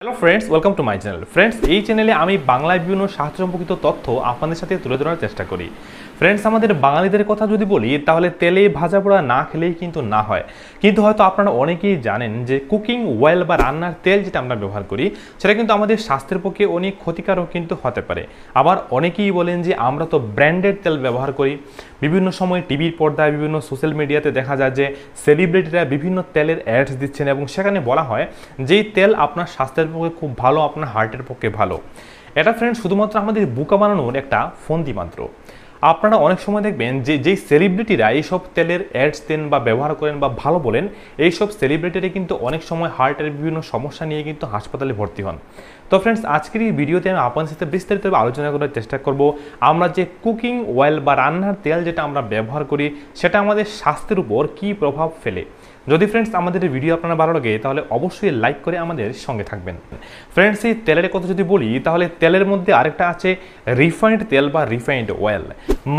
hello friends welcome to my channel friends এই চ্যানেলে আমি বাংলায় বিভিন্ন সাহায্য সম্পর্কিত তথ্য আপনাদের সাথে তুলে ধরার চেষ্টা করি ফ্রেন্ডস আমাদের বাঙালিদের কথা যদি বলি তাহলে তেলে ভাজা পোড়া না খেলেই কিন্তু না হয় কিন্তু হয়তো আপনারা অনেকেই জানেন যে কুকিং ওয়েল বা রান্নার তেল যেটা আমরা ব্যবহার করি সেটা কিন্তু আমাদের স্বাস্থ্যের পক্ষে অনেক ক্ষতিকারক কিন্তু হতে পারে আবার অনেকেই বলেন যে আমরা তো ব্র্যান্ডেড তেল ব্যবহার করি বিভিন্ন সময় টিভির পর্দায় বিভিন্ন সোশ্যাল মিডিয়াতে দেখা যায় যে সেলিব্রিটিরা বিভিন্ন তেলের অ্যাডস দিচ্ছেন এবং সেখানে বলা হয় যেই তেল আপনার স্বাস্থ্যের পক্ষে খুব ভালো আপনার হার্টের পক্ষে ভালো এটা ফ্রেন্ড শুধুমাত্র আমাদের বুকা বানানোর একটা ফন্দি মাত্র আপনারা অনেক সময় দেখবেন যে যেই সেলিব্রিটিরা এইসব তেলের অ্যাডস দেন বা ব্যবহার করেন বা ভালো বলেন এইসব সেলিব্রিটিরা কিন্তু অনেক সময় হার্টের বিভিন্ন সমস্যা নিয়ে কিন্তু হাসপাতালে ভর্তি হন তো ফ্রেন্ডস আজকের এই ভিডিওতে আমি আপনার সাথে বিস্তারিতভাবে আলোচনা করার চেষ্টা করব আমরা যে কুকিং অয়েল বা রান্নার তেল যেটা আমরা ব্যবহার করি সেটা আমাদের স্বাস্থ্যের উপর কী প্রভাব ফেলে যদি ফ্রেন্ডস আমাদের এই ভিডিও আপনারা ভালো লাগে তাহলে অবশ্যই লাইক করে আমাদের সঙ্গে থাকবেন ফ্রেন্ডস এই তেলের কথা যদি বলি তাহলে তেলের মধ্যে আরেকটা আছে রিফাইন্ড তেল বা রিফাইন্ড অয়েল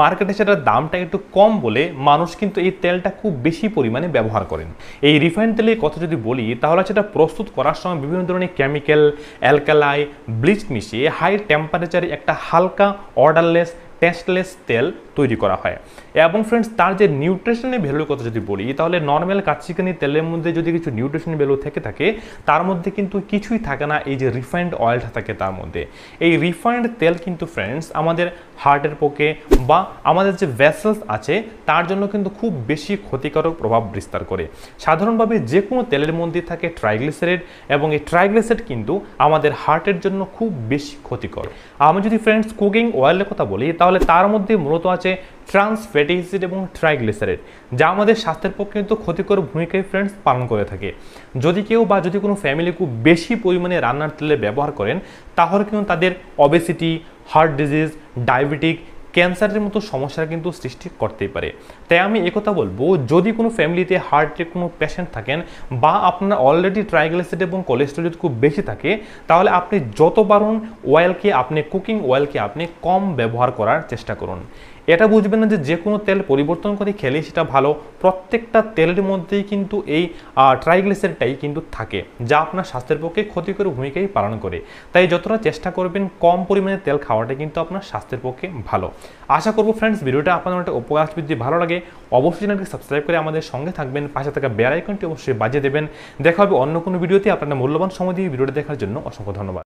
মার্কেটে সেটার দামটা একটু কম বলে মানুষ কিন্তু এই তেলটা খুব বেশি পরিমাণে ব্যবহার করেন এই রিফাইন্ড তেলের কথা যদি বলি তাহলে সেটা প্রস্তুত করার সময় বিভিন্ন ধরনের কেমিক্যাল অ্যালকালাই ব্লিচ মিশিয়ে হাই টেম্পারেচারে একটা হালকা অর্ডারলেস টেস্টলেস তেল তৈরি করা হয় এবং ফ্রেন্ডস তার যে নিউট্রিশনের ভ্যালুর কথা যদি বলি তাহলে নর্মাল কাচ্চিকানি তেলের মধ্যে যদি কিছু নিউট্রিশন ভ্যালু থেকে থাকে তার মধ্যে কিন্তু কিছুই থাকে না এই যে রিফাইন্ড অয়েলটা থাকে তার মধ্যে এই রিফাইন্ড তেল কিন্তু ফ্রেন্ডস আমাদের হার্টের পক্ষে বা আমাদের যে ভ্যাসেলস আছে তার জন্য কিন্তু খুব বেশি ক্ষতিকারক প্রভাব বিস্তার করে সাধারণভাবে যে কোনো তেলের মধ্যে থাকে ট্রাইগ্লিসারেড এবং এই ট্রাইগ্লিসারেড কিন্তু আমাদের হার্টের জন্য খুব বেশি ক্ষতিকর আমি যদি ফ্রেন্ডস কুকিং অয়েলের কথা বলি তাহলে তাহলে তার মধ্যে মূলত আছে ট্রান্স ফ্যাটি অ্যাসিড এবং ট্রাইগ্লিসারেট যা আমাদের স্বাস্থ্যের পক্ষে কিন্তু ক্ষতিকর ভূমিকায় ফ্রেন্ডস পালন করে থাকে যদি কেউ বা যদি কোনো ফ্যামিলি খুব বেশি পরিমাণে রান্নার তেলে ব্যবহার করেন তাহলে কিন্তু তাদের অবেসিটি হার্ট ডিজিজ ডায়াবেটিক ক্যান্সারের মতো সমস্যার কিন্তু সৃষ্টি করতেই পারে তাই আমি একথা বলবো যদি কোনো ফ্যামিলিতে হার্টের কোনো পেশেন্ট থাকেন বা আপনার অলরেডি ট্রাইগ্লাইসাইড এবং কোলেস্ট্রল যদি খুব বেশি থাকে তাহলে আপনি যত পারুন অয়েলকে আপনি কুকিং অয়েলকে আপনি কম ব্যবহার করার চেষ্টা করুন এটা বুঝবেন না যে কোনো তেল পরিবর্তন করে খেলেই সেটা ভালো প্রত্যেকটা তেলের মধ্যেই কিন্তু এই ট্রাইগ্লিসেরটাই কিন্তু থাকে যা আপনার স্বাস্থ্যের পক্ষে ক্ষতিকর ভূমিকাই পালন করে তাই যতটা চেষ্টা করবেন কম পরিমাণে তেল খাওয়াটা কিন্তু আপনার স্বাস্থ্যের পক্ষে ভালো আশা করবো ফ্রেন্ডস ভিডিওটা আপনার একটা উপকার আসবে যদি ভালো লাগে অবশ্যই জানাকে সাবস্ক্রাইব করে আমাদের সঙ্গে থাকবেন পাশে থাকা বেল আইকনটি অবশ্যই বাজিয়ে দেবেন দেখা হবে অন্য কোনো ভিডিওতে আপনার মূল্যবান সময় দিয়ে ভিডিওটা দেখার জন্য অসংখ্য ধন্যবাদ